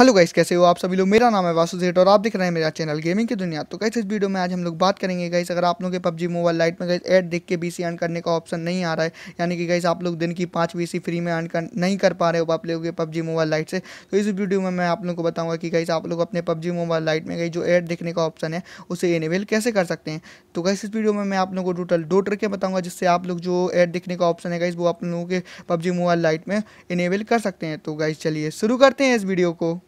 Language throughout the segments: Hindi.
हेलो गाइस कैसे हो आप सभी लोग मेरा नाम है वासु जेट और आप देख रहे हैं मेरा चैनल गेमिंग की दुनिया तो गाइस इस वीडियो में आज हम लोग बात करेंगे गाइस अगर आप लोगों के पबजी मोबाइल लाइट में गाइस ऐड देख के बीसी अर्न करने का ऑप्शन नहीं आ रहा है यानी कि गाइस आप लोग दिन की पाँच सी फ्री में अर्न कर नहीं कर पा रहे हो आप लोगों के पबजी मोबाइल लाइट से तो इस वीडियो में मैं आप लोगों को बताऊँगा कि गाइस आप लोग अपने पबजी मोबाइल लाइट में गई जो ऐड देखने का ऑप्शन है उसे इनेबल कैसे कर सकते हैं तो गाइस इस वीडियो में मैं आप लोग को टोटल दो ट्रके बताऊँगा जिससे आप लोग जो एड देखने का ऑप्शन है गाइस वो आप लोगों के पबजी मोबाइल लाइट में इनेबल कर सकते हैं तो गाइस चलिए शुरू करते हैं इस वीडियो को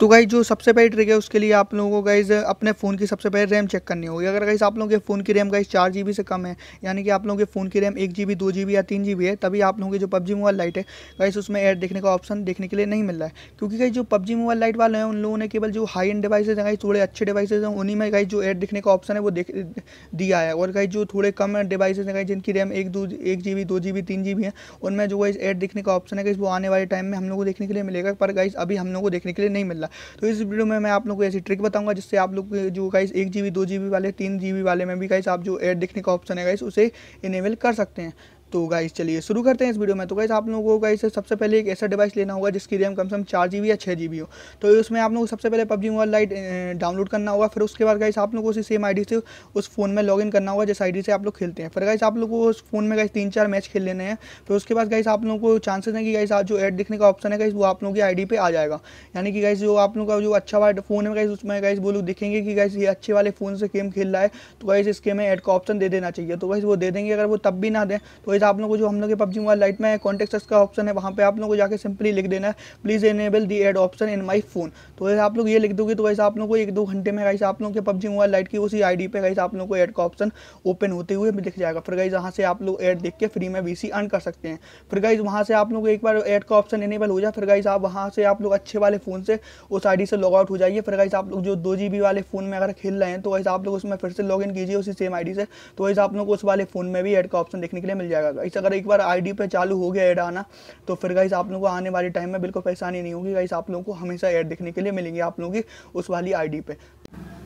तो गाइज जो सबसे पहली ट्रिक है उसके लिए आप लोगों को गाइज अपने फ़ोन की सबसे पहले रैम चेक करनी होगी अगर गाइज आप लोगों के फ़ोन की रैम गाइज चार जी से कम है यानी कि आप लोगों के फ़ोन की रैम एक जी बी दो जी बी या तीन जी बी है तभी आप लोगों की जो पबजी मोबाइल लाइट है गाइज उसमें ऐड देखने का ऑप्शन देखने के लिए नहीं मिल रहा है क्योंकि गाइज जो पबजी मोबाइल लाइट वाले हैं उन लोगों ने केवल जो हाई एंड डिवाइसेज हैं गाइज थोड़े अच्छे डिवाइसेज हैं उन्हीं में गाइज जो ऐड दिखने का ऑप्शन है वो देख दिया है और गाइज जो थोड़े कम डिवाइसेज हैं गाइज जिनकी रैम एक दो एक जी बी दो जी बी तीन जी बी है उनमें जो गाइज ऐड देखने का ऑप्शन है गाइज वो आने वाले टाइम में हम लोग को देखने के लिए मिलेगा पर गाइज अभी हम लोग को देखने के लिए नहीं मिल रहा तो इस वीडियो में मैं आप लोग को ऐसी ट्रिक बताऊंगा जिससे आप लोग जो गाइस एक जी बी दो जी बी वाले तीन जी बी वाले में भी गाइस आप जो एड देखने का ऑप्शन है गाइस उसे इनेबल कर सकते हैं तो गाइस चलिए शुरू करते हैं इस वीडियो में तो गाइस आप लोगों को गाइस सबसे पहले एक ऐसा डिवाइस लेना होगा जिसकी रैम कम से कम चार जी या छः जी हो तो उसमें आप लोगों को सबसे पहले पबजी मोबाइल लाइट डाउनलोड करना होगा फिर उसके बाद गाइस आप लोगों को उसी सेम आईडी से उस फोन में लॉगिन करना होगा जिस आईडी से आप लोग खेलते हैं फिर गाइस आप लोग को उस फोन में गाइस तीन चार मैच खेल लेने हैं फिर उसके बाद गाइस आप लोगों को चांसेस हैं कि गाइस आप जो ऐड दिखने का ऑप्शन है गाइस वो आप लोगों की आई पे आ जाएगा यानी कि गाइस जो आप लोगों का जो अच्छा वाला फोन है गाइस उसमें गाइस वो लोग दिखेंगे कि गाइस ये अच्छे वाले फोन से गेम खेल रहा है तो गाइस इसके में ऐड का ऑप्शन दे देना चाहिए तो गाइस वो दे देंगे अगर वो तब भी ना दें तो गाइज आप लोगों को जो हम लोग पब्जी मोबाइल लाइट में कॉन्टेक्ट का ऑप्शन है वहाँ पे आप लोगों को जाकर सिंपली लिख देना है please enable the ad option in my phone तो वैसे आप लोग ये लिख दोगे तो वैसे आप लोगों को एक दो घंटे में गाइस आप लोगों के पब्जी मोबाइल लाइट की उसी आई पे गाइस आप लोगों को एड का ऑप्शन ओपन होते हुए दिख जाएगा फिर गाइज यहाँ से आप लोग एड देख के फ्री में वी अर्न कर सकते हैं फिर गाइज वहाँ से आप लोग एक बार एड का ऑप्शन इनेबल हो जाए फिर गाइज आप वहाँ से आप लोग अच्छे वाले फ़ोन से उस आई से लॉग आउट हो जाइए फिर गाइज आप लोग जो दो जी वाले फ़ोन में अगर खेल रहे हैं तो वैसे आप लोग उसमें फिर से लॉग इन कीजिए उसी सेम आई से तो वैसे आप लोग उस वाले फ़ोन में भी एड का ऑप्शन देखने के लिए मिल जाएगा जाएगा गाइस अगर एक बार आईडी पे चालू हो गया ऐड आना तो फिर गाइस आप लोगों को आने वाले टाइम में बिल्कुल परेशानी नहीं होगी गाइस आप लोगों को हमेशा ऐड देखने के लिए मिलेंगे आप लोगों की उस वाली आईडी पे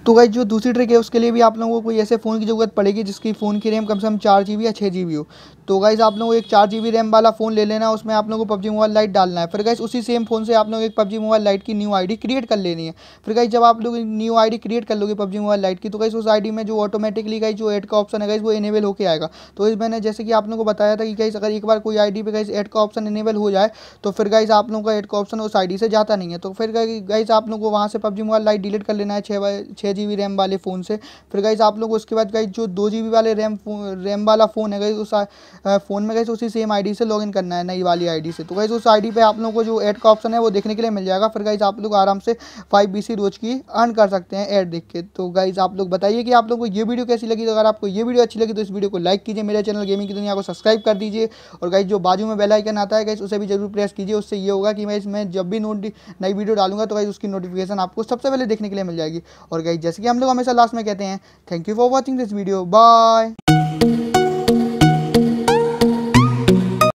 तो गाइज जो दूसरी ट्रिक है उसके लिए भी आप लोगों को कोई ऐसे फ़ोन की ज़रूरत पड़ेगी जिसकी फ़ोन की रैम कम से कम चार जी या छः जी हो तो गाइज़ आप लोगों को एक चार जी रैम वाला फ़ोन ले लेना है उसमें आप लोगों को पबजी मोबाइल लाइट डालना है फिर गाइज उसी सेम फ़ोन से आप लोग एक पबजी मोबाइल लाइट की न्यू आईडी क्रिएट कर लेनी है फिर गाइज जब आप लोग न्यू आईडी क्रिएट कर लोगे पबजी मोबाइल लाइट की तो गाइज उस आईडी में जो ऑटोमेटिकली गाइज जो एड का ऑप्शन है गाइज वो इनेबल होकर आएगा तो इस मैंने जैसे कि आप लोगों को बताया था कि गाइज अगर एक बार कोई आई डी पर गाइज एड का ऑप्शन इनेबल हो जाए तो फिर गाइज आप लोगों का एड का ऑप्शन उस आई से जाता नहीं है तो फिर गाइज आप लोगों को वहाँ से पबजी मोबाइल लाइट डिलीट कर लेना है छः जी रैम वाले फ़ोन से फिर गाइज आप लोग उसके बाद गाइज जो दो जी वाले रैम रैम वाला फ़ोन है गाइज उस फ़ोन में गाइज उसी सेम आई से लॉगिन करना है नई वाली आई से तो गाइज उस आई पे आप लोगों को जो एड का ऑप्शन है वो देखने के लिए मिल जाएगा फिर गाइज आप लोग आराम से फाइव बी रोज की अर्न कर सकते हैं एड देख के तो गाइज आप लोग बताइए कि आप लोग को ये वीडियो कैसी लगी तो अगर आपको ये वीडियो अच्छी लगी तो इस वीडियो को लाइक कीजिए मेरे चैनल गेमिंग की दुनिया को सब्सक्राइब कर दीजिए और गाइज जो बाजू में बेल आइकन आता है गाइज उसे भी जरूर प्रेस कीजिए उससे ये होगा कि मैं इसमें जब भी नोट नई वीडियो डालूंगा तो गाइज उसकी नोटिफिकेशन आपको सबसे पहले देखने के लिए मिल जाएगी और गाइज जैसे कि हम लोग हमेशा लास्ट में कहते हैं thank you for watching this video bye